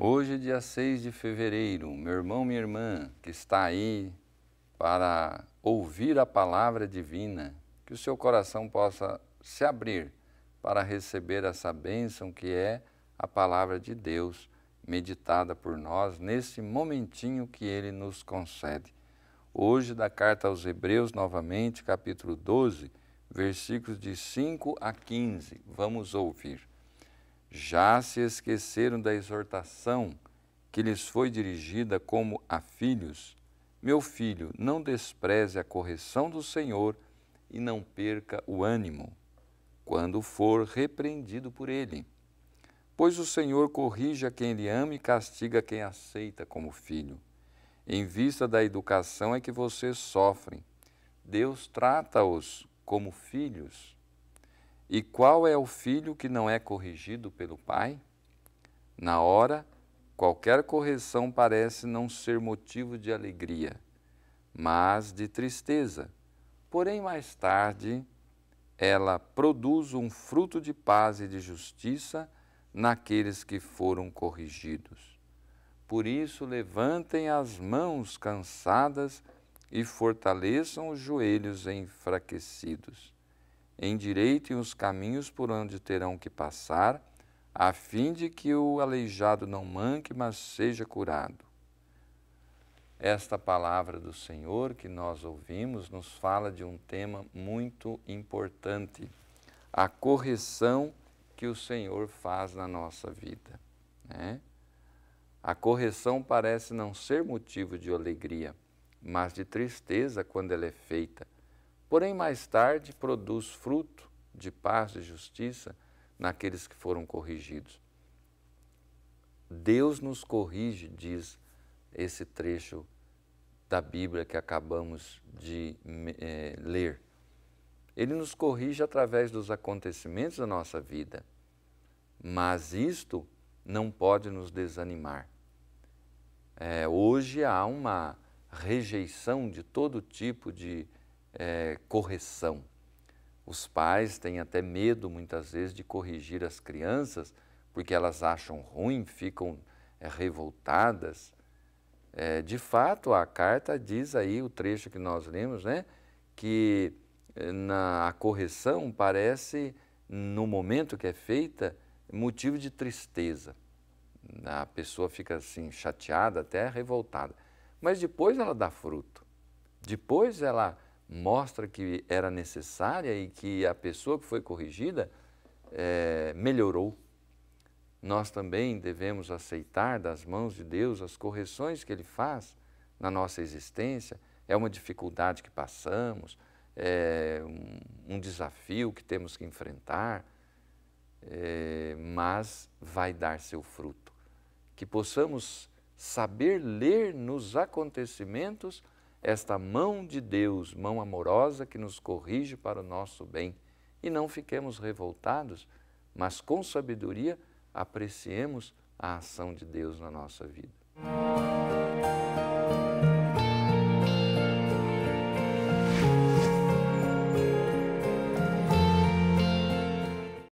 Hoje, é dia 6 de fevereiro, meu irmão, minha irmã, que está aí para ouvir a palavra divina, que o seu coração possa se abrir para receber essa bênção que é a palavra de Deus meditada por nós nesse momentinho que ele nos concede. Hoje, da carta aos Hebreus, novamente, capítulo 12, versículos de 5 a 15. Vamos ouvir já se esqueceram da exortação que lhes foi dirigida como a filhos: Meu filho, não despreze a correção do Senhor e não perca o ânimo, quando for repreendido por ele. Pois o Senhor corrige a quem lhe ama e castiga quem aceita como filho. Em vista da educação é que vocês sofrem. Deus trata-os como filhos. E qual é o filho que não é corrigido pelo pai? Na hora, qualquer correção parece não ser motivo de alegria, mas de tristeza. Porém, mais tarde, ela produz um fruto de paz e de justiça naqueles que foram corrigidos. Por isso, levantem as mãos cansadas e fortaleçam os joelhos enfraquecidos endireitem os caminhos por onde terão que passar, a fim de que o aleijado não manque, mas seja curado. Esta palavra do Senhor que nós ouvimos nos fala de um tema muito importante, a correção que o Senhor faz na nossa vida. Né? A correção parece não ser motivo de alegria, mas de tristeza quando ela é feita Porém, mais tarde, produz fruto de paz e justiça naqueles que foram corrigidos. Deus nos corrige, diz esse trecho da Bíblia que acabamos de é, ler. Ele nos corrige através dos acontecimentos da nossa vida, mas isto não pode nos desanimar. É, hoje há uma rejeição de todo tipo de é, correção. Os pais têm até medo, muitas vezes, de corrigir as crianças, porque elas acham ruim, ficam é, revoltadas. É, de fato, a carta diz aí, o trecho que nós lemos, né, que é, na a correção parece, no momento que é feita, motivo de tristeza. A pessoa fica assim chateada, até revoltada. Mas depois ela dá fruto. Depois ela mostra que era necessária e que a pessoa que foi corrigida é, melhorou. Nós também devemos aceitar das mãos de Deus as correções que Ele faz na nossa existência. É uma dificuldade que passamos, é um, um desafio que temos que enfrentar, é, mas vai dar seu fruto. Que possamos saber ler nos acontecimentos esta mão de Deus, mão amorosa que nos corrige para o nosso bem. E não fiquemos revoltados, mas com sabedoria apreciemos a ação de Deus na nossa vida.